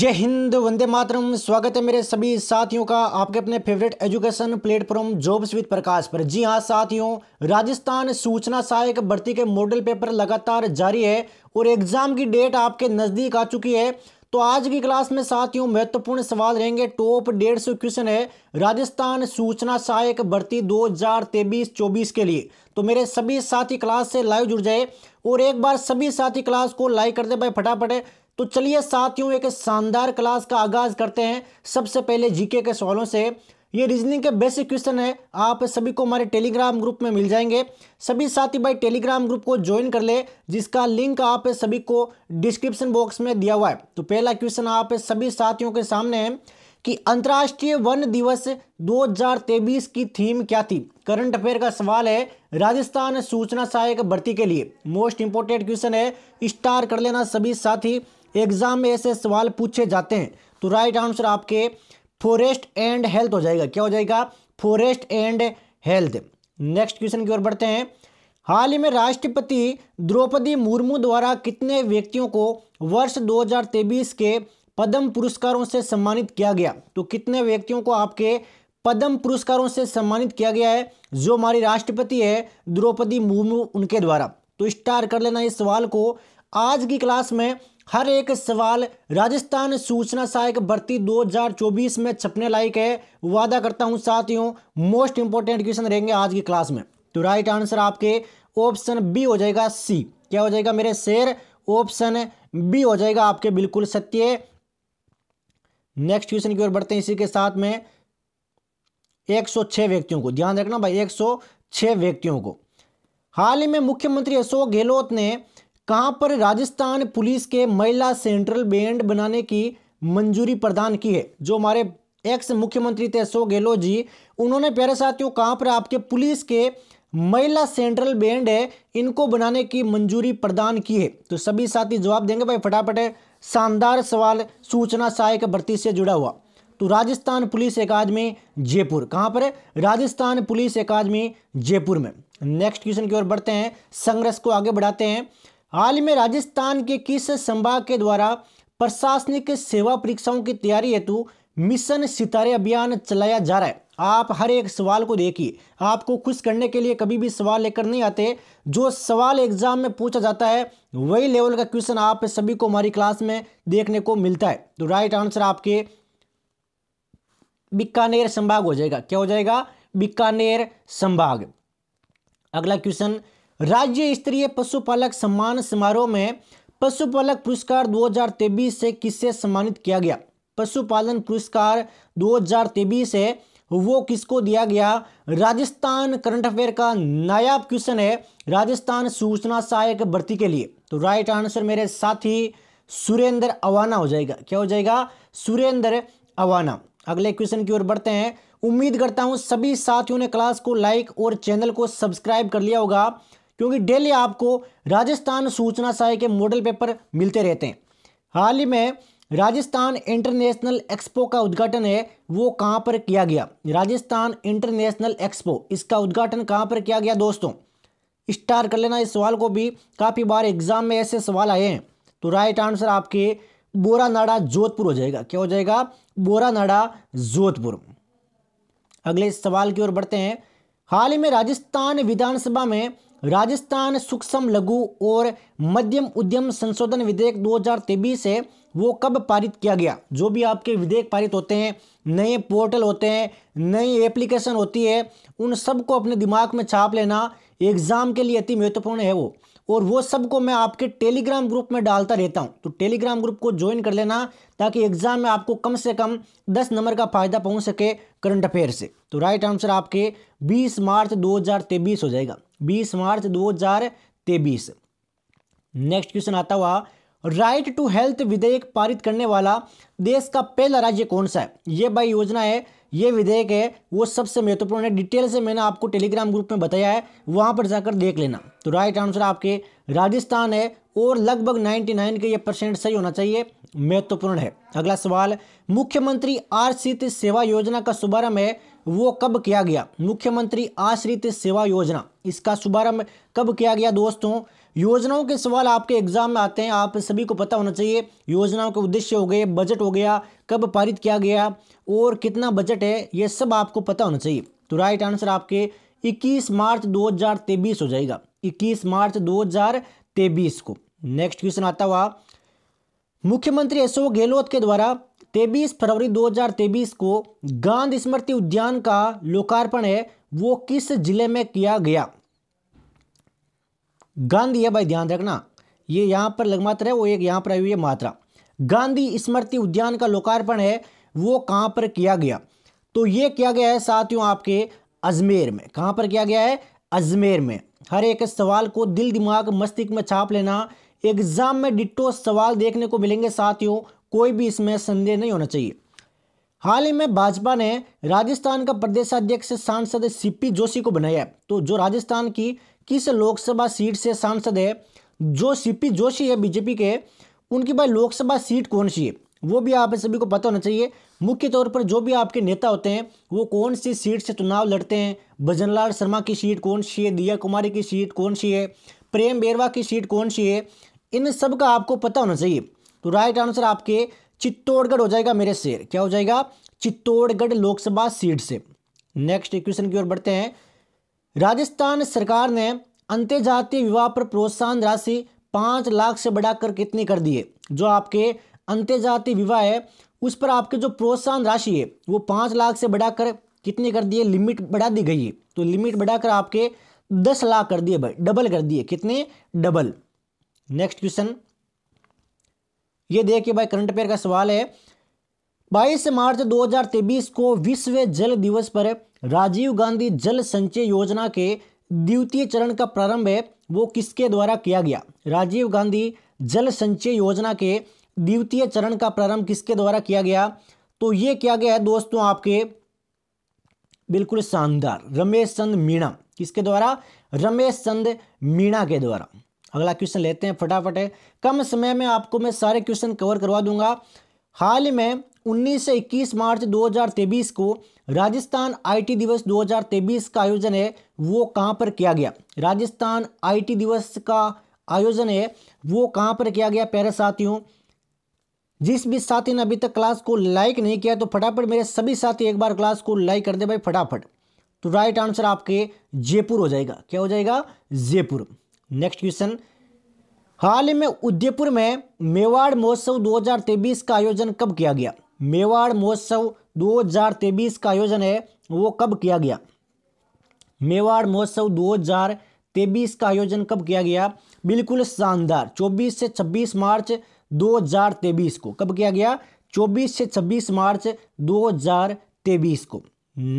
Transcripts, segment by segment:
जय हिंद वंदे मातरम स्वागत है मेरे सभी साथियों का आपके अपने favourite education platform jobs with Prakash पर जी हां साथियों राजस्थान सूचना सहायक भर्ती के मॉडल पेपर लगातार जारी है और एग्जाम की डेट आपके नज़दीक आ चुकी है तो आज की क्लास में साथियों महत्वपूर्ण सवाल रहेंगे टॉप डेढ़ सौ क्वेश्चन है राजस्थान सूचना सहायक भर्ती दो हजार तेईस चौबीस के लिए तो मेरे सभी साथी क्लास से लाइव जुड़ जाए और एक बार सभी साथी क्लास को लाइक कर दे भाई फटाफट तो चलिए साथियों एक शानदार क्लास का आगाज़ करते हैं सबसे पहले जीके के सवालों से ये रीजनिंग के बेसिक क्वेश्चन है आप सभी को हमारे टेलीग्राम ग्रुप में मिल जाएंगे सभी साथी भाई टेलीग्राम ग्रुप को ज्वाइन कर ले जिसका लिंक आप सभी को डिस्क्रिप्शन बॉक्स में दिया हुआ है तो पहला क्वेश्चन आप सभी साथियों के सामने है कि अंतर्राष्ट्रीय वन दिवस 2023 की थीम क्या थी करंट अफेयर का सवाल है राजस्थान सूचना सहायक भर्ती के लिए मोस्ट इंपोर्टेंट क्वेश्चन है स्टार कर लेना सभी साथी एग्जाम में ऐसे सवाल पूछे जाते हैं तो राइट आंसर आपके फॉरेस्ट एंड हेल्थ हो जाएगा क्या हो जाएगा forest and health next question की ओर बढ़ते हैं हाल ही में राष्ट्रपति द्रौपदी मुर्मू द्वारा कितने व्यक्तियों को वर्ष 2023 के पद्म पुरस्कारों से सम्मानित किया गया तो कितने व्यक्तियों को आपके पद्म पुरस्कारों से सम्मानित किया गया है जो हमारी राष्ट्रपति है द्रौपदी मुर्मू उनके द्वारा तो स्टार कर लेना इस सवाल को आज की क्लास में हर एक सवाल राजस्थान सूचना सहायक भर्ती 2024 में छपने लायक है वादा करता हूं साथियों मोस्ट इंपॉर्टेंट क्वेश्चन रहेंगे आज की क्लास में तो राइट आंसर आपके ऑप्शन बी हो जाएगा सी क्या हो जाएगा मेरे शेर ऑप्शन बी हो जाएगा आपके बिल्कुल सत्य नेक्स्ट क्वेश्चन की ओर बढ़ते हैं इसी के साथ में 106 व्यक्तियों को ध्यान रखना भाई 106 व्यक्तियों को हाल ही में मुख्यमंत्री अशोक गहलोत ने कहां पर राजस्थान पुलिस के महिला सेंट्रल बैंड बनाने की मंजूरी प्रदान की है जो हमारे एक्स मुख्यमंत्री थे अशोक गहलोत जी उन्होंने प्यारे साथियों कहां पर आपके पुलिस के महिला सेंट्रल बैंड है इनको बनाने की मंजूरी प्रदान की है तो सभी साथी जवाब देंगे भाई फटाफट शानदार सवाल सूचना सहायक भर्ती से जुड़ा हुआ तो राजस्थान पुलिस अकादमी जयपुर कहां पर है राजस्थान पुलिस अकादमी जयपुर में नेक्स्ट क्वेश्चन की ओर बढ़ते हैं संघर्ष को आगे बढ़ाते हैं हाल में राजस्थान के किस संभाग के द्वारा प्रशासनिक सेवा परीक्षाओं की तैयारी हेतु मिशन सितारे अभियान चलाया जा रहा है आप हर एक सवाल को देखिए आपको खुश करने के लिए कभी भी सवाल लेकर नहीं आते जो सवाल एग्जाम में पूछा जाता है वही लेवल का क्वेश्चन आप सभी को हमारी क्लास में देखने को मिलता है तो राइट आंसर आपके बीकानेर संभाग हो जाएगा क्या हो जाएगा बीकानेर संभाग अगला क्वेश्चन राज्य स्तरीय पशुपालक सम्मान समारोह में पशुपालक पुरस्कार 2023 से किससे सम्मानित किया गया पशुपालन पुरस्कार 2023 से वो किसको दिया गया राजस्थान करंट अफेयर का नायाब क्वेश्चन है राजस्थान सूचना सहायक भर्ती के लिए तो राइट आंसर मेरे साथी सुरेंद्र अवाना हो जाएगा क्या हो जाएगा सुरेंद्र अवाना अगले क्वेश्चन की ओर बढ़ते हैं उम्मीद करता हूं सभी साथियों ने क्लास को लाइक और चैनल को सब्सक्राइब कर लिया होगा क्योंकि डेली आपको राजस्थान सूचना सहाय के मॉडल पेपर मिलते रहते हैं हाल ही में राजस्थान इंटरनेशनल एक्सपो का उद्घाटन है वो कहाँ पर किया गया राजस्थान इंटरनेशनल एक्सपो इसका उद्घाटन कहाँ पर किया गया दोस्तों स्टार कर लेना इस सवाल को भी काफ़ी बार एग्जाम में ऐसे सवाल आए हैं तो राइट आंसर आपके बोरानाडा जोधपुर हो जाएगा क्या हो जाएगा बोरानाडा जोधपुर अगले सवाल की ओर बढ़ते हैं हाल ही में राजस्थान विधानसभा में राजस्थान सूक्ष्म लघु और मध्यम उद्यम संशोधन विधेयक 2023 है वो कब पारित किया गया जो भी आपके विधेयक पारित होते हैं नए पोर्टल होते हैं नई एप्लीकेशन होती है उन सबको अपने दिमाग में छाप लेना एग्ज़ाम के लिए अति महत्वपूर्ण है वो और वो सब को मैं आपके टेलीग्राम ग्रुप में डालता रहता हूँ तो टेलीग्राम ग्रुप को ज्वाइन कर लेना ताकि एग्जाम में आपको कम से कम दस नंबर का फायदा पहुँच सके करंट अफेयर से तो राइट आंसर आपके बीस मार्च दो हो जाएगा बीस मार्च दो नेक्स्ट क्वेश्चन आता हुआ राइट टू हेल्थ विधेयक पारित करने वाला देश का पहला राज्य कौन सा है ये भाई योजना है ये विधेयक है वो सबसे महत्वपूर्ण है डिटेल से मैंने आपको टेलीग्राम ग्रुप में बताया है वहाँ पर जाकर देख लेना तो राइट आंसर आपके राजस्थान है और लगभग 99 के ये परसेंट सही होना चाहिए महत्वपूर्ण है अगला सवाल मुख्यमंत्री आश्रित सेवा योजना का शुभारंभ है वो कब किया गया मुख्यमंत्री आश्रित सेवा योजना इसका शुभारंभ कब किया गया दोस्तों योजनाओं के सवाल आपके एग्जाम में आते हैं आप सभी को पता होना चाहिए योजनाओं के उद्देश्य हो गए बजट हो गया कब पारित किया गया और कितना बजट है ये सब आपको पता होना चाहिए तो राइट आंसर आपके 21 मार्च 2023 हो जाएगा 21 मार्च 2023 को नेक्स्ट क्वेश्चन आता हुआ मुख्यमंत्री अशोक गहलोत के द्वारा तेबीस फरवरी 2023 को गांधी स्मृति उद्यान का लोकार्पण है वो किस जिले में किया गया गांधी है भाई ध्यान रखना ये यहाँ पर लगमात्र है वो एक यहाँ पर आई हुई है मात्रा गांधी स्मृति उद्यान का लोकार्पण है वो कहाँ पर किया गया तो ये किया गया है साथियों आपके अजमेर में कहाँ पर किया गया है अजमेर में हर एक सवाल को दिल दिमाग मस्तिष्क में छाप लेना एग्जाम में डिटो सवाल देखने को मिलेंगे साथियों कोई भी इसमें संदेह नहीं होना चाहिए हाल ही में भाजपा ने राजस्थान का प्रदेशाध्यक्ष सांसद सीपी जोशी को बनाया तो जो राजस्थान की किस लोकसभा सीट से सांसद है जो सीपी जोशी है बीजेपी के उनकी भाई लोकसभा सीट कौन सी है वो भी आप सभी को पता होना चाहिए मुख्य तौर पर जो भी आपके नेता होते हैं वो कौन सी सीट से चुनाव लड़ते हैं भजनलाल शर्मा की सीट कौन सी है दिया कुमारी की सीट कौन सी है प्रेम बेरवा की सीट कौन सी है इन सब का आपको पता होना चाहिए तो राइट आंसर आपके चित्तौड़गढ़ हो जाएगा मेरे शेर क्या हो जाएगा चित्तौड़गढ़ लोकसभा सीट से नेक्स्ट क्वेश्चन की ओर बढ़ते हैं राजस्थान सरकार ने अंतर्जातीय विवाह पर प्रोत्साहन राशि पाँच लाख से बढ़ाकर कितनी कर दी है जो आपके अंतर्जातीय विवाह है उस पर आपके जो प्रोत्साहन राशि है वो पाँच लाख से बढ़ाकर कितनी कर दिए लिमिट बढ़ा दी गई है तो लिमिट बढ़ाकर आपके दस लाख कर दिए भाई डबल कर दिए कितने डबल नेक्स्ट क्वेश्चन ये देखिए भाई करंट अफेयर का सवाल है बाईस मार्च 2023 को विश्व जल दिवस पर राजीव गांधी जल संचय योजना के द्वितीय चरण का प्रारंभ है वो किसके द्वारा किया गया राजीव गांधी जल संचय योजना के द्वितीय चरण का प्रारंभ किसके द्वारा किया गया तो ये किया गया है दोस्तों आपके बिल्कुल शानदार रमेश चंद मीणा किसके द्वारा रमेश चंद मीणा के द्वारा अगला क्वेश्चन लेते हैं फटाफट कम समय में आपको मैं सारे क्वेश्चन कवर करवा दूंगा हाल में 19 से 21 मार्च 2023 को राजस्थान आईटी दिवस 2023 का आयोजन है वो कहां पर किया गया राजस्थान आईटी दिवस का आयोजन है वो कहां पर किया गया प्यारे साथियों जिस भी साथी ने अभी तक क्लास को लाइक नहीं किया तो फटाफट मेरे सभी साथी एक बार क्लास को लाइक कर दे भाई फटाफट तो राइट आंसर आपके जयपुर हो जाएगा क्या हो जाएगा जयपुर नेक्स्ट क्वेश्चन हाल ही में उदयपुर में मेवाड़ महोत्सव 2023 का आयोजन कब किया गया मेवाड़ महोत्सव 2023 का आयोजन है वो कब किया गया मेवाड़ महोत्सव 2023 का आयोजन कब किया गया बिल्कुल शानदार 24 से 26 मार्च 2023 को कब किया गया 24 से 26 मार्च 2023 को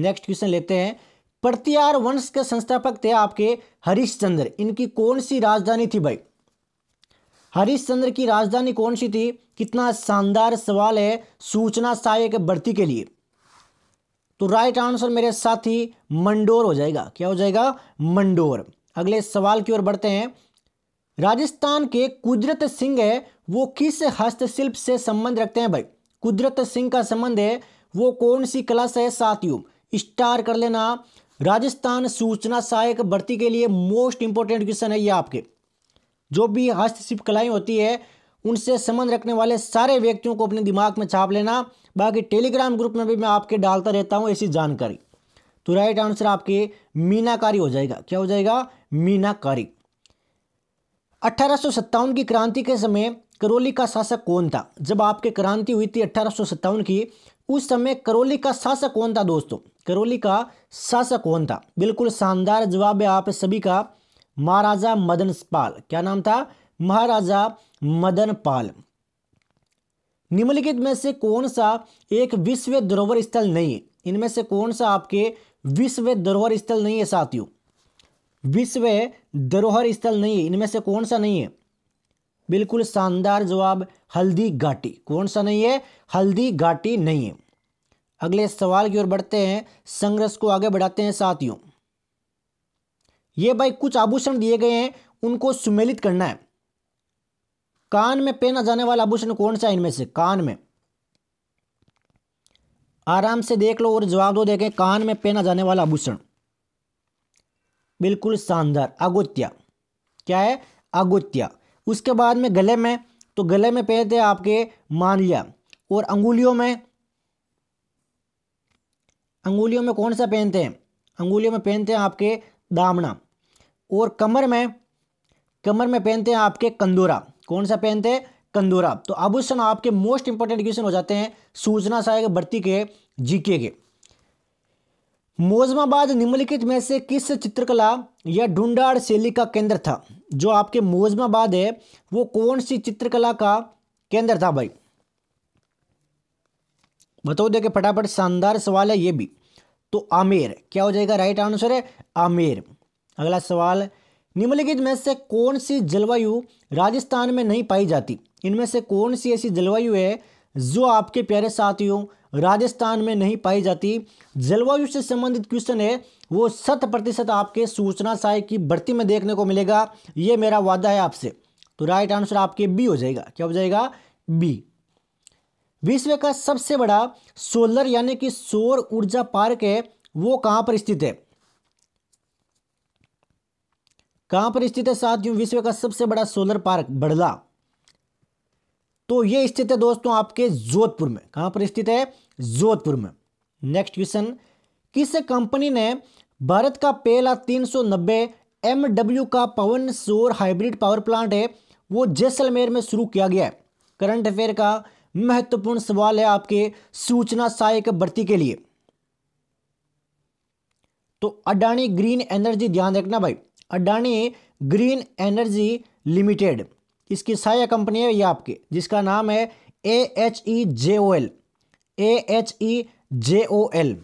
नेक्स्ट क्वेश्चन लेते हैं प्रत्यार वंश के संस्थापक थे आपके हरिश्चंद्र इनकी कौन सी राजधानी थी भाई हरिश्चंद्र की राजधानी कौन सी थी कितना शानदार सवाल है सूचना सहायक भर्ती के लिए तो राइट आंसर मेरे साथी मंडोर हो जाएगा क्या हो जाएगा मंडोर अगले सवाल की ओर बढ़ते हैं राजस्थान के कुदरत सिंह है वो किस हस्तशिल्प से संबंध रखते हैं भाई कुदरत सिंह का संबंध है वो कौन सी कला से है साथियों स्टार कर लेना राजस्थान सूचना सहायक भर्ती के लिए मोस्ट इंपॉर्टेंट क्वेश्चन है ये आपके जो भी हस्तशिल्प कलाएँ होती है उनसे संबंध रखने वाले सारे व्यक्तियों को अपने दिमाग में छाप लेना बाकी टेलीग्राम ग्रुप में भी मैं आपके डालता रहता हूँ ऐसी जानकारी तो राइट आंसर आपके मीनाकारी हो जाएगा क्या हो जाएगा मीनाकारी अठारह की क्रांति के समय करौली का शासक कौन था जब आपके क्रांति हुई थी अठारह की उस समय करौली का शासक कौन था दोस्तों करौली का शासक कौन था बिल्कुल शानदार जवाब है आप सभी का महाराजा मदन पाल क्या नाम था महाराजा मदन पाल निम्नलिखित में से कौन सा एक विश्व धरोहर स्थल नहीं है इनमें से कौन सा आपके विश्व धरोहर स्थल नहीं है साथियों विश्व धरोहर स्थल नहीं है इनमें से कौन सा नहीं है बिल्कुल शानदार जवाब हल्दी घाटी कौन सा नहीं है हल्दी घाटी नहीं है अगले सवाल की ओर बढ़ते हैं संघर्ष को आगे बढ़ाते हैं साथियों ये भाई कुछ आभूषण दिए गए हैं उनको सुमेलित करना है कान में पहना जाने वाला आभूषण कौन सा है इनमें से कान में आराम से देख लो और जवाब दो देखें कान में पहना जाने वाला आभूषण बिल्कुल शानदार अगोत्या क्या है अगोत्या उसके बाद में गले में तो गले में पहनते आपके मानलिया और अंगुलियों में अंगुलियों में कौन सा पहनते हैं अंगुलियों में पहनते हैं आपके दामना और कमर में कमर में पहनते हैं आपके कंदूरा कौन सा पहनते हैं कंदूरा तो आभूषण आपके मोस्ट इंपॉर्टेंट क्वेश्चन हो जाते हैं सूचना सहायक भर्ती के जीके के मोजमाबाद निम्नलिखित में से किस चित्रकला या ढूंढार शैली का केंद्र था जो आपके मोजमाबाद है वो कौन सी चित्रकला का केंद्र था भाई बताओ देखे फटाफट शानदार सवाल है ये भी तो आमेर क्या हो जाएगा राइट आंसर है आमेर अगला सवाल निम्नलिखित में से कौन सी जलवायु राजस्थान में नहीं पाई जाती इनमें से कौन सी ऐसी जलवायु है जो आपके प्यारे साथियों राजस्थान में नहीं पाई जाती जलवायु से संबंधित क्वेश्चन है वो शत प्रतिशत आपके सूचना साय की बढ़ती में देखने को मिलेगा ये मेरा वादा है आपसे तो राइट आंसर आपके बी हो जाएगा क्या हो जाएगा बी विश्व का सबसे बड़ा सोलर यानी कि सौर ऊर्जा पार्क है वो कहाँ पर स्थित है कहां पर स्थित है साथियों विश्व का सबसे बड़ा सोलर पार्क बड़ला तो ये स्थित है दोस्तों आपके जोधपुर में कहां पर स्थित है जोधपुर में नेक्स्ट क्वेश्चन किस कंपनी ने भारत का पहला 390 एमडब्ल्यू का पवन सोर हाइब्रिड पावर प्लांट है वो जैसलमेर में शुरू किया गया है करंट अफेयर का महत्वपूर्ण सवाल है आपके सूचना सहायक भर्ती के लिए तो अडानी ग्रीन एनर्जी ध्यान रखना भाई अडानी ग्रीन एनर्जी लिमिटेड इसकी सहायक कंपनी है ये आपकी जिसका नाम है A H E J O L A H E J O L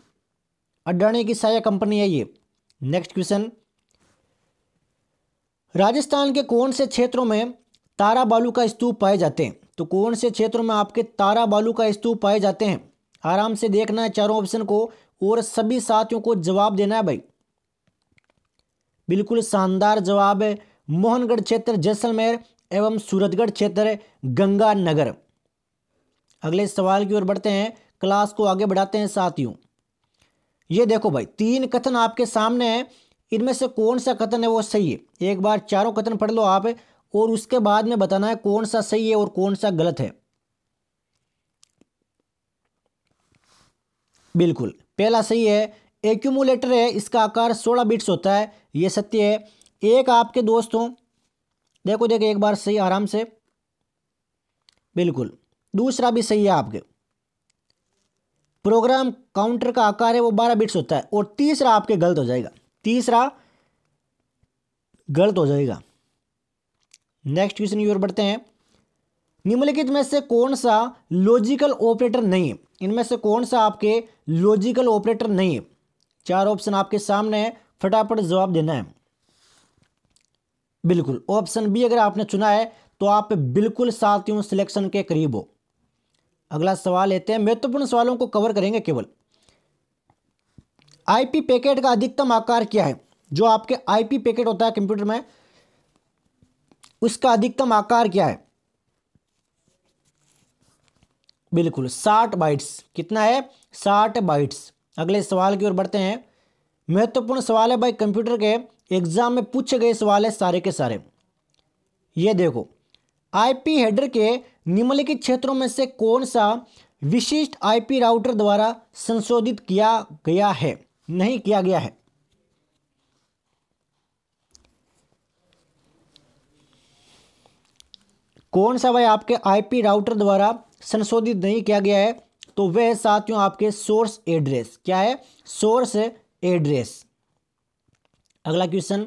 Adani की सहायक कंपनी है ये नेक्स्ट क्वेश्चन राजस्थान के कौन से क्षेत्रों में तारा बालू का स्तूप पाए जाते हैं तो कौन से क्षेत्रों में आपके तारा बालू का स्तूप पाए जाते हैं आराम से देखना है चारों ऑप्शन को और सभी साथियों को जवाब देना है भाई बिल्कुल शानदार जवाब है मोहनगढ़ क्षेत्र जैसलमेर एवं सूरतगढ़ क्षेत्र गंगानगर अगले सवाल की ओर बढ़ते हैं क्लास को आगे बढ़ाते हैं साथियों ये देखो भाई तीन कथन आपके सामने हैं इनमें से कौन सा कथन है वो सही है एक बार चारों कथन पढ़ लो आप और उसके बाद में बताना है कौन सा सही है और कौन सा गलत है बिल्कुल पहला सही है एक्यूमुलेटर है इसका आकार सोलह बिट्स होता है ये सत्य है एक आपके दोस्त हों देखो देखो एक बार सही आराम से बिल्कुल दूसरा भी सही है आपके प्रोग्राम काउंटर का आकार है वो बारह बिट्स होता है और तीसरा आपके गलत हो जाएगा तीसरा गलत हो जाएगा नेक्स्ट क्वेश्चन की ओर बढ़ते हैं निम्नलिखित में से कौन सा लॉजिकल ऑपरेटर नहीं है इनमें से कौन सा आपके लॉजिकल ऑपरेटर नहीं है चार ऑप्शन आपके सामने है फटाफट जवाब देना है बिल्कुल ऑप्शन बी अगर आपने चुना है तो आप बिल्कुल साथियों सिलेक्शन के करीब हो अगला सवाल लेते हैं महत्वपूर्ण सवालों को कवर करेंगे केवल आईपी पैकेट का अधिकतम आकार क्या है जो आपके आईपी पैकेट होता है कंप्यूटर में उसका अधिकतम आकार क्या है बिल्कुल साठ बाइट्स कितना है साठ बाइट्स अगले सवाल की ओर बढ़ते हैं महत्वपूर्ण सवाल है भाई कंप्यूटर के एग्जाम में पूछे गए सवाल है सारे के सारे ये देखो आईपी हेडर के निम्नलिखित क्षेत्रों में से कौन सा विशिष्ट आईपी राउटर द्वारा संशोधित किया गया है नहीं किया गया है कौन सा भाई आपके आईपी राउटर द्वारा संशोधित नहीं किया गया है तो वह साथियों आपके सोर्स एड्रेस क्या है सोर्स एड्रेस अगला क्वेश्चन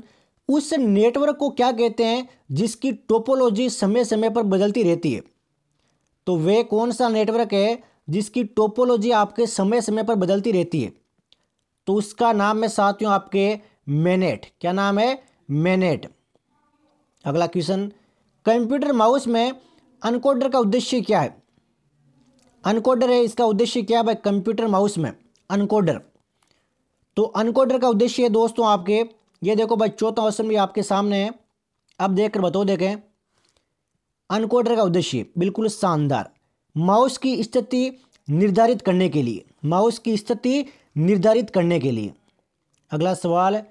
उस नेटवर्क को क्या कहते हैं जिसकी टोपोलॉजी समय समय पर बदलती रहती है तो वे कौन सा नेटवर्क है जिसकी टोपोलॉजी आपके समय समय पर बदलती रहती है तो उसका नाम है हूं आपके मैनेट क्या नाम है मैनेट अगला क्वेश्चन कंप्यूटर माउस में अनकोडर का उद्देश्य क्या है अनकोडर है इसका उद्देश्य क्या है भाई कंप्यूटर माउस में अनकोडर तो अनकोडर का उद्देश्य है दोस्तों आपके ये देखो भाई चौथा ऑप्शन भी आपके सामने है अब देख कर बताओ देखें अनकोडर का उद्देश्य बिल्कुल शानदार माउस की स्थिति निर्धारित करने के लिए माउस की स्थिति निर्धारित करने के लिए अगला सवाल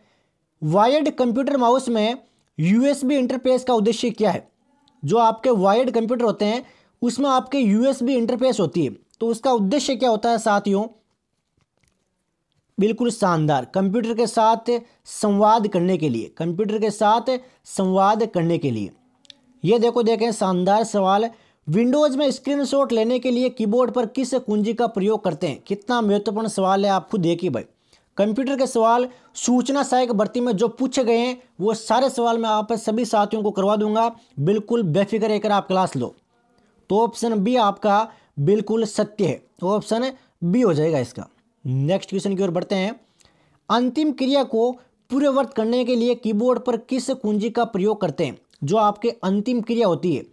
वायर्ड कंप्यूटर माउस में यूएसबी इंटरफेस का उद्देश्य क्या है जो आपके वायर्ड कंप्यूटर होते हैं उसमें आपके यूएसबी इंटरफेस होती है तो उसका उद्देश्य क्या होता है साथियों बिल्कुल शानदार कंप्यूटर के साथ संवाद करने के लिए कंप्यूटर के साथ संवाद करने के लिए ये देखो देखें शानदार सवाल विंडोज़ में स्क्रीनशॉट लेने के लिए कीबोर्ड पर किस कुंजी का प्रयोग करते हैं कितना महत्वपूर्ण सवाल है आप खुद देखिए भाई कंप्यूटर के सवाल सूचना सहायक भर्ती में जो पूछे गए हैं वो सारे सवाल मैं आप सभी साथियों को करवा दूंगा बिल्कुल बेफिक्र एक आप क्लास लो तो ऑप्शन बी आपका बिल्कुल सत्य है ऑप्शन बी हो जाएगा इसका नेक्स्ट क्वेश्चन की ओर बढ़ते हैं अंतिम क्रिया को पूर्ववर्त करने के लिए कीबोर्ड पर किस कुंजी का प्रयोग करते हैं जो आपके अंतिम क्रिया होती है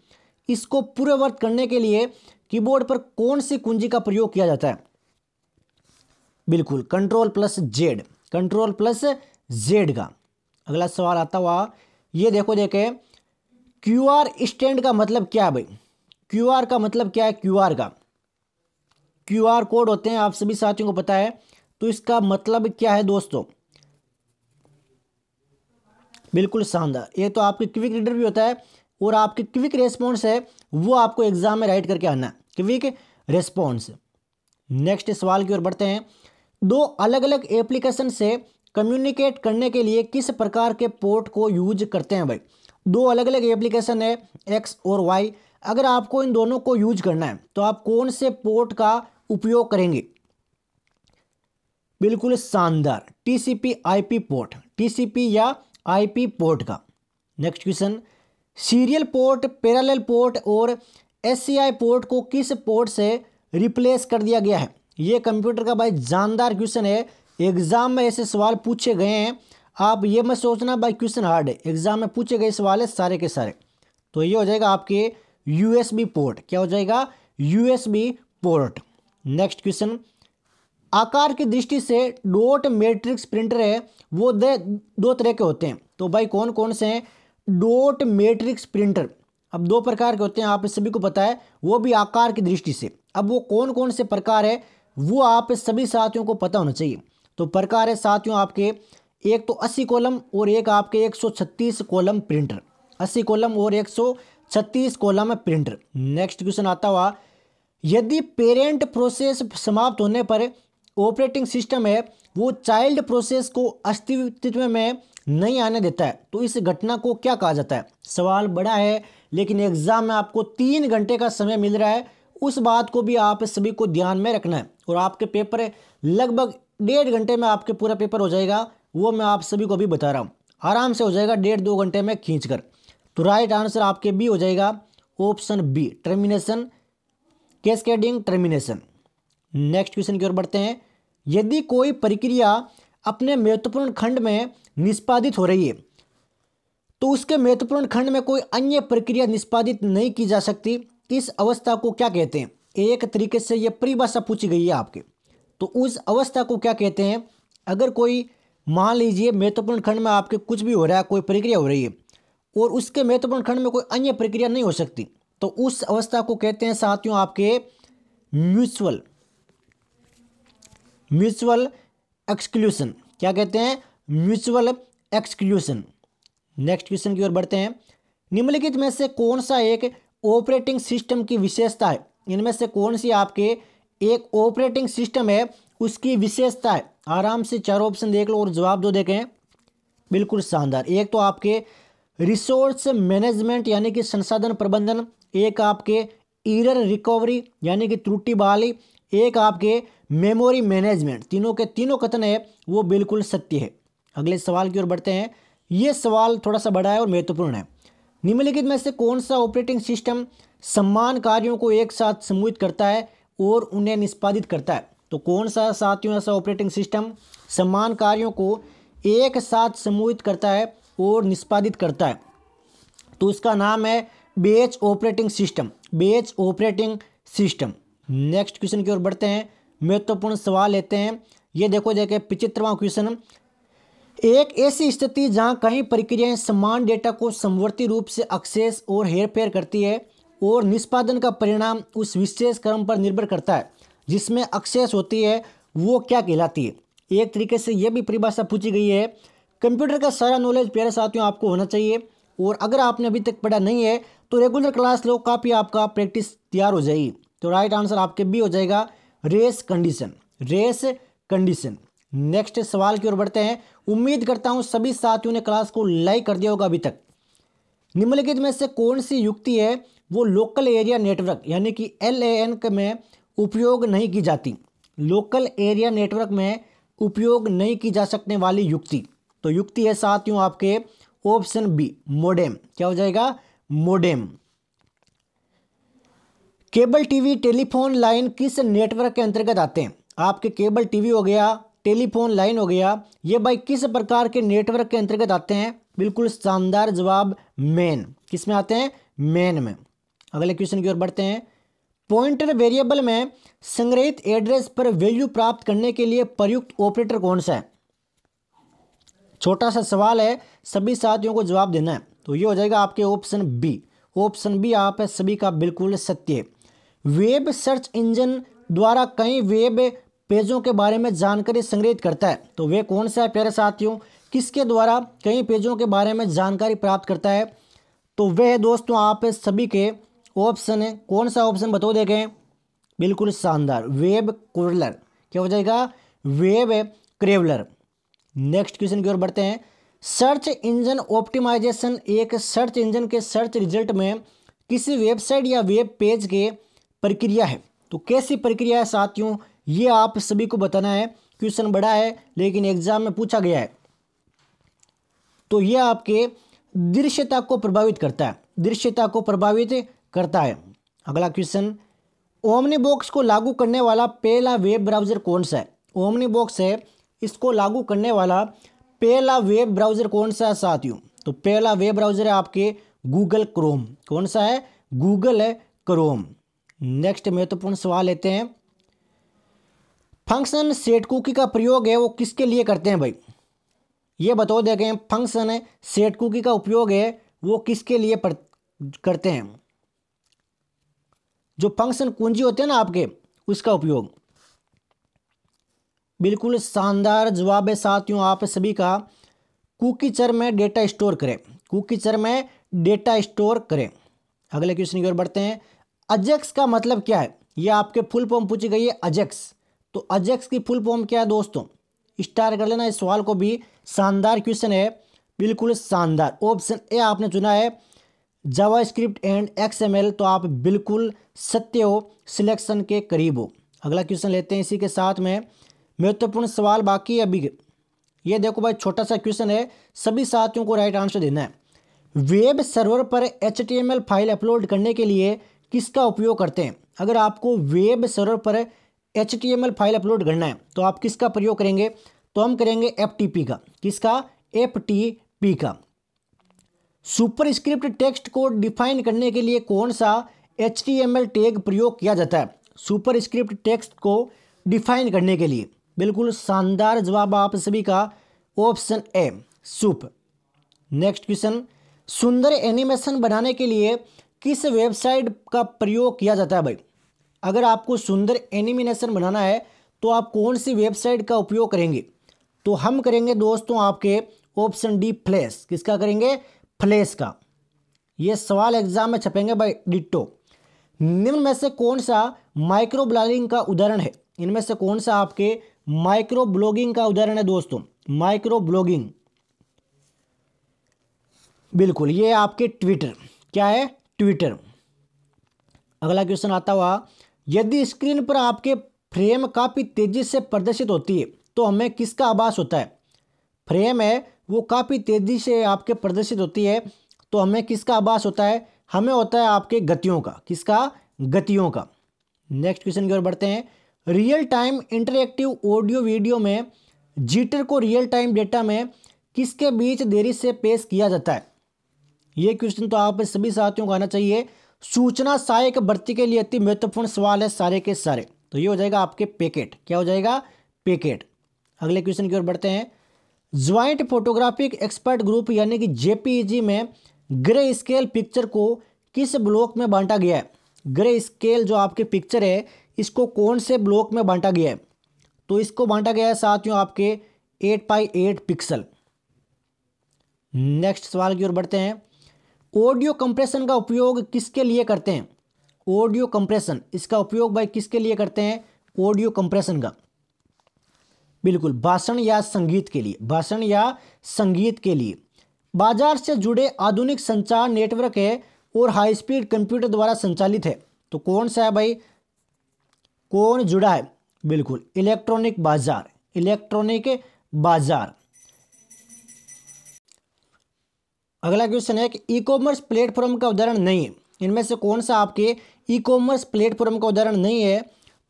इसको पूर्ववर्त करने के लिए कीबोर्ड पर कौन सी कुंजी का प्रयोग किया जाता है बिल्कुल control plus Z control plus Z का अगला सवाल आता हुआ ये देखो देखे क्यू आर स्टैंड का मतलब क्या है भाई क्यू आर का मतलब क्या है क्यू आर का आर कोड होते हैं आप सभी साथियों को पता है तो इसका मतलब क्या है दोस्तों बिल्कुल शानदार ये तो आपके क्विक रीडर भी होता है और आपके क्विक रेस्पॉन्स है वो आपको एग्जाम में राइट करके आना है क्विक रेस्पॉन्स नेक्स्ट सवाल की ओर बढ़ते हैं दो अलग अलग एप्लीकेशन से कम्युनिकेट करने के लिए किस प्रकार के पोर्ट को यूज करते हैं भाई दो अलग अलग एप्लीकेशन है एक्स और वाई अगर आपको इन दोनों को यूज करना है तो आप कौन से पोर्ट का उपयोग करेंगे बिल्कुल शानदार टीसीपी आईपी पोर्ट टीसीपी या आईपी पोर्ट का next question serial port parallel port और एससीआई पोर्ट को किस पोर्ट से रिप्लेस कर दिया गया है ये कंप्यूटर का भाई जानदार क्वेश्चन है एग्जाम में ऐसे सवाल पूछे गए हैं आप ये मत सोचना भाई क्वेश्चन हार्ड है एग्जाम में पूछे गए सवाल है सारे के सारे तो ये हो जाएगा आपके यूएसबी पोर्ट क्या हो जाएगा यूएसबी पोर्ट नेक्स्ट क्वेश्चन आकार की दृष्टि से डोट मैट्रिक्स प्रिंटर है वो दे दो तरह के होते हैं तो भाई कौन कौन से हैं डोट मैट्रिक्स प्रिंटर अब दो प्रकार के होते हैं आप सभी को पता है वो भी आकार की दृष्टि से अब वो कौन कौन से प्रकार है वो आप सभी साथियों को पता होना चाहिए तो प्रकार है साथियों आपके एक तो अस्सी कॉलम और एक आपके एक कॉलम प्रिंटर अस्सी कॉलम और एक कॉलम प्रिंटर नेक्स्ट क्वेश्चन आता हुआ यदि पेरेंट प्रोसेस समाप्त होने पर ऑपरेटिंग सिस्टम है वो चाइल्ड प्रोसेस को अस्तित्व में नहीं आने देता है तो इस घटना को क्या कहा जाता है सवाल बड़ा है लेकिन एग्ज़ाम में आपको तीन घंटे का समय मिल रहा है उस बात को भी आप सभी को ध्यान में रखना है और आपके पेपर लगभग डेढ़ घंटे में आपके पूरा पेपर हो जाएगा वो मैं आप सभी को भी बता रहा हूँ आराम से हो जाएगा डेढ़ दो घंटे में खींच कर तो राइट आंसर आपके बी हो जाएगा option B termination cascading termination next question की ओर बढ़ते हैं यदि कोई प्रक्रिया अपने महत्वपूर्ण खंड में निष्पादित हो रही है तो उसके महत्वपूर्ण खंड में कोई अन्य प्रक्रिया निष्पादित नहीं की जा सकती इस अवस्था को क्या कहते हैं एक तरीके से यह परिभाषा पूछी गई है आपके तो उस अवस्था को क्या कहते हैं अगर कोई मान लीजिए महत्वपूर्ण खंड में आपके कुछ भी हो रहा है कोई प्रक्रिया हो रही है और उसके महत्वपूर्ण खंड में कोई अन्य प्रक्रिया नहीं हो सकती तो उस अवस्था को कहते हैं साथियों आपके म्यूचुअल म्यूचुअल एक्सक्लूशन क्या कहते हैं म्यूचुअल एक्सक्लूशन नेक्स्ट क्वेश्चन की ओर बढ़ते हैं निम्नलिखित में से कौन सा एक ऑपरेटिंग सिस्टम की विशेषता है इनमें से कौन सी आपके एक ऑपरेटिंग सिस्टम है उसकी विशेषता है आराम से चार ऑप्शन देख लो और जवाब दो देखें बिल्कुल शानदार एक तो आपके रिसोर्स मैनेजमेंट यानी कि संसाधन प्रबंधन एक आपके ईरर रिकवरी यानी कि त्रुटि बहाली एक आपके मेमोरी मैनेजमेंट तीनों के तीनों कथन है वो बिल्कुल सत्य है अगले सवाल की ओर बढ़ते हैं ये सवाल थोड़ा सा बड़ा है और महत्वपूर्ण है निम्नलिखित में से कौन सा ऑपरेटिंग सिस्टम सम्मान कार्यों को एक साथ समूहित करता है और उन्हें निष्पादित करता है तो कौन सा साथियों ऐसा ऑपरेटिंग सिस्टम सम्मान कार्यों को एक साथ समूहित करता है और निष्पादित करता है तो उसका नाम है batch operating system batch operating system next question की ओर बढ़ते हैं महत्वपूर्ण सवाल लेते हैं ये देखो देखे पिचित्रवा क्वेश्चन एक ऐसी स्थिति जहाँ कई प्रक्रियाएं समान डेटा को समवर्ती रूप से अक्सेस और हेरफेर करती है और निष्पादन का परिणाम उस विशेष क्रम पर निर्भर करता है जिसमें अक्सेस होती है वो क्या कहलाती है एक तरीके से यह भी परिभाषा पूछी गई है कंप्यूटर का सारा नॉलेज प्यारे साथियों आपको होना चाहिए और अगर आपने अभी तक पढ़ा नहीं है तो रेगुलर क्लास लो काफ़ी आपका प्रैक्टिस तैयार हो जाएगी तो राइट आंसर आपके बी हो जाएगा race condition race condition next सवाल की ओर बढ़ते हैं उम्मीद करता हूँ सभी साथियों ने क्लास को लाइक कर दिया होगा अभी तक निम्नलिखित में से कौन सी युक्ति है वो लोकल एरिया नेटवर्क यानी कि एल में उपयोग नहीं की जाती लोकल एरिया नेटवर्क में उपयोग नहीं की जा सकने वाली युक्ति तो युक्ति है साथियों आपके ऑप्शन बी मोडेम क्या हो जाएगा modem cable TV telephone line किस नेटवर्क के अंतर्गत आते हैं आपके केबल टीवी हो गया टेलीफोन लाइन हो गया ये भाई किस प्रकार के नेटवर्क के अंतर्गत आते हैं बिल्कुल शानदार जवाब मेन किस में आते हैं मेन में अगले क्वेश्चन की ओर बढ़ते हैं पॉइंटर वेरिएबल में संग्रहित एड्रेस पर वैल्यू प्राप्त करने के लिए प्रयुक्त ऑपरेटर कौन सा है छोटा सा सवाल है सभी साथियों को जवाब देना है तो ये हो जाएगा आपके ऑप्शन बी ऑप्शन बी आप सभी का बिल्कुल सत्य वेब सर्च इंजन द्वारा कई वेब पेजों के बारे में जानकारी संग्रहित करता है तो वे कौन सा है प्यारे साथियों किसके द्वारा कई पेजों के बारे में जानकारी प्राप्त करता है तो है दोस्तों आप सभी के ऑप्शन है कौन सा ऑप्शन बताओ देखें बिल्कुल शानदार वेब क्रेवलर क्या हो जाएगा वेब क्रेवलर नेक्स्ट क्वेश्चन की ओर बढ़ते हैं सर्च इंजन ऑप्टिमाइजेशन एक सर्च इंजन के सर्च रिजल्ट में किसी वेबसाइट या वेब पेज के प्रक्रिया है तो कैसी प्रक्रिया है साथियों ये आप सभी को बताना है क्वेश्चन बड़ा है लेकिन एग्जाम में पूछा गया है तो यह आपके दृश्यता को प्रभावित करता है दृश्यता को प्रभावित करता है अगला क्वेश्चन ओमनी बॉक्स को लागू करने वाला पहला वेब ब्राउज़र कौन सा है ओमनी बॉक्स है इसको लागू करने वाला पहला वेब ब्राउज़र कौन सा है साथियों तो पहला वेब ब्राउज़र है आपके गूगल क्रोम कौन सा है गूगल है क्रोम नेक्स्ट महत्वपूर्ण सवाल लेते हैं फंक्शन सेट कुकी का प्रयोग है वो किसके लिए करते हैं भाई ये बताओ देखें फंक्शन है सेट कुकी का उपयोग है वो किसके लिए पर, करते हैं जो फंक्शन कुंजी होते हैं ना आपके उसका उपयोग बिल्कुल शानदार जवाब है साथियों आप सभी का कुकीचर में डेटा स्टोर करें कुकीचर में डेटा स्टोर करें अगले क्वेश्चन की ओर बढ़ते हैं अजेक्स का मतलब क्या है ये आपके फुल फॉर्म पूछी गई है अजेक्स तो अजेक्स की फुल फॉर्म क्या है दोस्तों स्टार कर लेना इस सवाल को भी शानदार क्वेश्चन है बिल्कुल शानदार ऑप्शन ए आपने चुना है जावा स्क्रिप्ट एंड एक्स तो आप बिल्कुल सत्य हो सिलेक्शन के करीब हो अगला क्वेश्चन लेते हैं इसी के साथ में महत्वपूर्ण सवाल बाकी है अभी ये देखो भाई छोटा सा क्वेश्चन है सभी साथियों को राइट आंसर देना है वेब सर्वर पर एच फाइल अपलोड करने के लिए किसका उपयोग करते हैं अगर आपको वेब सर्वर पर एच फाइल अपलोड करना है तो आप किसका प्रयोग करेंगे तो हम करेंगे एफ का किसका एफ का सुपरस्क्रिप्ट टेक्स्ट को डिफाइन करने के लिए कौन सा एच टैग प्रयोग किया जाता है सुपरस्क्रिप्ट टेक्स्ट को डिफाइन करने के लिए बिल्कुल शानदार जवाब आप सभी का ऑप्शन ए सुप नेक्स्ट क्वेश्चन सुंदर एनिमेशन बनाने के लिए किस वेबसाइट का प्रयोग किया जाता है भाई अगर आपको सुंदर एनिमिनेशन बनाना है तो आप कौन सी वेबसाइट का उपयोग करेंगे तो हम करेंगे दोस्तों आपके ऑप्शन डी फ्लैश किसका करेंगे फ्लैश का ये सवाल एग्जाम में छपेंगे भाई डिट्टो निम्न में से कौन सा माइक्रो ब्लॉगिंग का उदाहरण है इनमें से कौन सा आपके माइक्रो ब्लॉगिंग का उदाहरण है दोस्तों माइक्रो ब्लॉगिंग बिल्कुल ये आपके ट्विटर क्या है ट्विटर अगला क्वेश्चन आता हुआ यदि स्क्रीन पर आपके फ्रेम काफ़ी तेज़ी से प्रदर्शित होती है तो हमें किसका आभास होता है फ्रेम है वो काफ़ी तेज़ी से आपके प्रदर्शित होती है तो हमें किसका आभास होता है हमें होता है आपके गतियों का किसका गतियों का नेक्स्ट क्वेश्चन की ओर बढ़ते हैं real time interactive audio video में जीटर को रियल टाइम डेटा में किसके बीच देरी से पेश किया जाता है ये क्वेश्चन तो आप सभी साथियों को आना चाहिए सूचना सहायक भर्ती के लिए अति महत्वपूर्ण सवाल है सारे के सारे तो ये हो जाएगा आपके पैकेट क्या हो जाएगा पैकेट अगले क्वेश्चन की ओर बढ़ते हैं ज्वाइंट फोटोग्राफिक एक्सपर्ट ग्रुप यानी कि जेपीजी e में ग्रे स्केल पिक्चर को किस ब्लॉक में बांटा गया है ग्रे स्केल जो आपके पिक्चर है इसको कौन से ब्लॉक में बांटा गया है तो इसको बांटा गया है साथियों आपके eight by eight pixel next सवाल की ओर बढ़ते हैं ऑडियो कंप्रेशन का उपयोग किसके लिए करते हैं ऑडियो कंप्रेशन इसका उपयोग भाई किसके लिए करते हैं ऑडियो कंप्रेशन का बिल्कुल भाषण या संगीत के लिए भाषण या संगीत के लिए बाजार से जुड़े आधुनिक संचार नेटवर्क है और हाई स्पीड कंप्यूटर द्वारा संचालित है तो कौन सा है भाई कौन जुड़ा है बिल्कुल इलेक्ट्रॉनिक बाजार इलेक्ट्रॉनिक बाजार अगला क्वेश्चन है कि ई कॉमर्स प्लेटफॉर्म का उदाहरण नहीं है इनमें से कौन सा आपके ई कॉमर्स प्लेटफॉर्म का उदाहरण नहीं है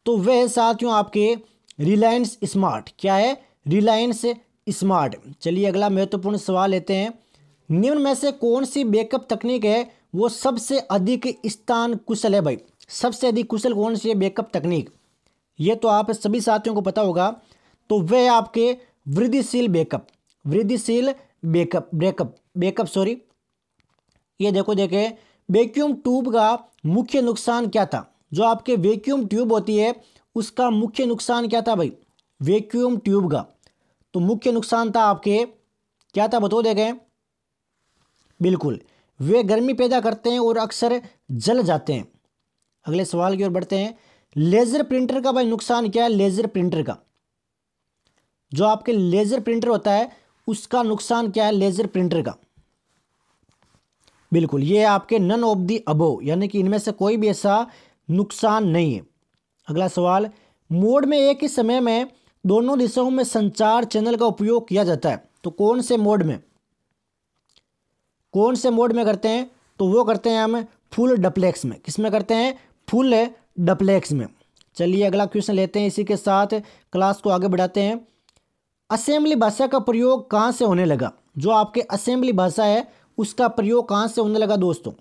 तो वह साथियों आपके रिलायंस स्मार्ट क्या है रिलायंस स्मार्ट चलिए अगला महत्वपूर्ण सवाल लेते हैं निम्न में से कौन सी बैकअप तकनीक है वो सबसे अधिक स्थान कुशल है भाई सबसे अधिक कुशल कौन सी है बैकअप तकनीक ये तो आप सभी साथियों को पता होगा तो वह आपके वृद्धिशील बैकअप वृद्धिशील बैकअप ब्रेकअप बैकअप सॉरी ये देखो देखे वैक्यूम ट्यूब का मुख्य नुकसान क्या था जो आपके वैक्यूम ट्यूब होती है उसका मुख्य नुकसान क्या था भाई वैक्यूम ट्यूब का तो मुख्य नुकसान था आपके क्या था बताओ देखें बिल्कुल वे गर्मी पैदा करते हैं और अक्सर जल जाते हैं अगले सवाल की ओर बढ़ते हैं लेज़र प्रिंटर का भाई नुकसान क्या है लेज़र प्रिंटर का जो आपके लेज़र प्रिंटर होता है उसका नुकसान क्या है लेज़र प्रिंटर का बिल्कुल ये आपके नन ऑफ दी अबो यानी कि इनमें से कोई भी ऐसा नुकसान नहीं है अगला सवाल मोड में एक ही समय में दोनों दिशाओं में संचार चैनल का उपयोग किया जाता है तो कौन से मोड में कौन से मोड में करते हैं तो वो करते हैं हम फुल डप्लेक्स में किसमें करते हैं फुल है डप्लेक्स में चलिए अगला क्वेश्चन लेते हैं इसी के साथ क्लास को आगे बढ़ाते हैं असेंबली भाषा का प्रयोग कहाँ से होने लगा जो आपके असेंबली भाषा है उसका प्रयोग कहाँ से होने लगा दोस्तों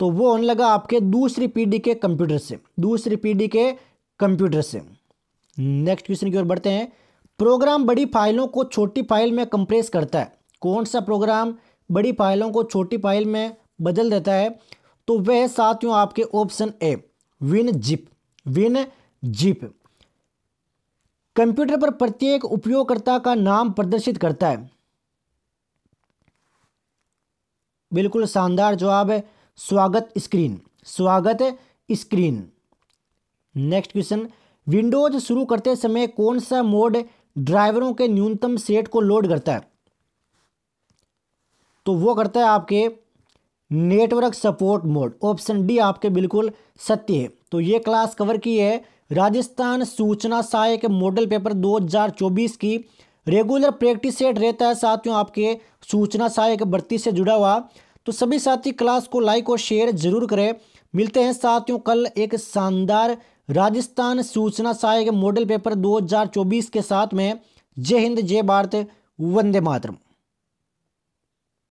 तो वो होने लगा आपके दूसरी पीढ़ी के कंप्यूटर से दूसरी पीढ़ी के कंप्यूटर से नेक्स्ट क्वेश्चन की ओर बढ़ते हैं प्रोग्राम बड़ी फाइलों को छोटी फाइल में कंप्रेस करता है कौन सा प्रोग्राम बड़ी फाइलों को छोटी फाइल में बदल देता है तो वह साथियों आपके option A WinZip WinZip computer पर प्रत्येक उपयोगकर्ता का नाम प्रदर्शित करता है बिल्कुल शानदार जवाब है स्वागत स्क्रीन स्वागत स्क्रीन नेक्स्ट क्वेश्चन विंडोज शुरू करते समय कौन सा मोड ड्राइवरों के न्यूनतम सेट को लोड करता है तो वो करता है आपके network support mode option D आपके बिल्कुल सत्य है तो ये क्लास कवर की है राजस्थान सूचना सहायक मॉडल पेपर 2024 की रेगुलर प्रैक्टिस सेट रहता है साथियों आपके सूचना सहायक भर्ती से जुड़ा हुआ तो सभी साथी क्लास को लाइक और शेयर जरूर करें मिलते हैं साथियों कल एक शानदार राजस्थान सूचना सहायक मॉडल पेपर 2024 के साथ में जय हिंद जय भारत वंदे मातरम